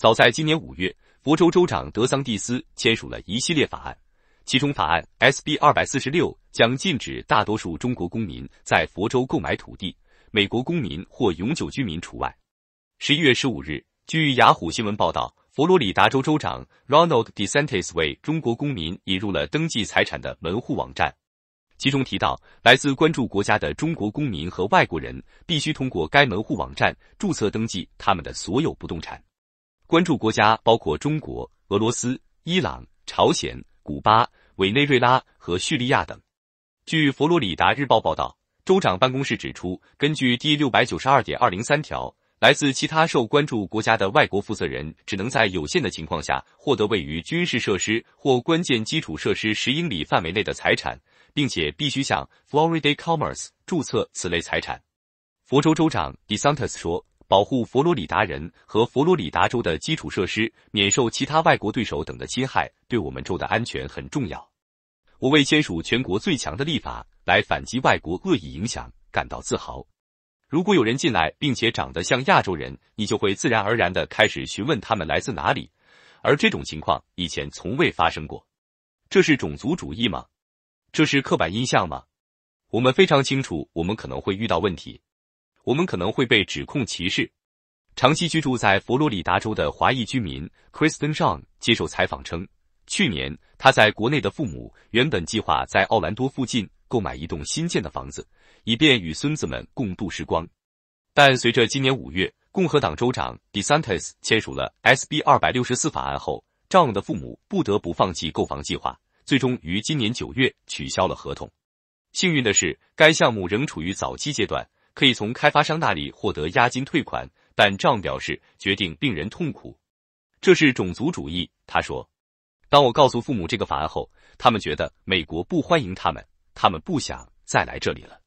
早在今年五月，佛州州长德桑蒂斯签署了一系列法案，其中法案 S B 二百四十六将禁止大多数中国公民在佛州购买土地，美国公民或永久居民除外。十一月十五日，据雅虎新闻报道，佛罗里达州州长 Ronald DeSantis 为中国公民引入了登记财产的门户网站，其中提到，来自关注国家的中国公民和外国人必须通过该门户网站注册登记他们的所有不动产。关注国家包括中国、俄罗斯、伊朗、朝鲜、古巴、委内瑞拉和叙利亚等。据佛罗里达日报报道，州长办公室指出，根据第六百九十二点二零三条，来自其他受关注国家的外国负责人只能在有限的情况下获得位于军事设施或关键基础设施十英里范围内的财产，并且必须向 Florida Commerce 注册此类财产。佛州州长 DeSantis 说。保护佛罗里达人和佛罗里达州的基础设施免受其他外国对手等的侵害，对我们州的安全很重要。我为签署全国最强的立法来反击外国恶意影响感到自豪。如果有人进来并且长得像亚洲人，你就会自然而然的开始询问他们来自哪里，而这种情况以前从未发生过。这是种族主义吗？这是刻板印象吗？我们非常清楚，我们可能会遇到问题。我们可能会被指控歧视。长期居住在佛罗里达州的华裔居民 Kristen z h a n 接受采访称，去年他在国内的父母原本计划在奥兰多附近购买一栋新建的房子，以便与孙子们共度时光。但随着今年五月共和党州长 Desantis 签署了 SB 二百六十四法案后，John 的父母不得不放弃购房计划，最终于今年九月取消了合同。幸运的是，该项目仍处于早期阶段。可以从开发商那里获得押金退款，但赵表示决定令人痛苦。这是种族主义，他说。当我告诉父母这个法案后，他们觉得美国不欢迎他们，他们不想再来这里了。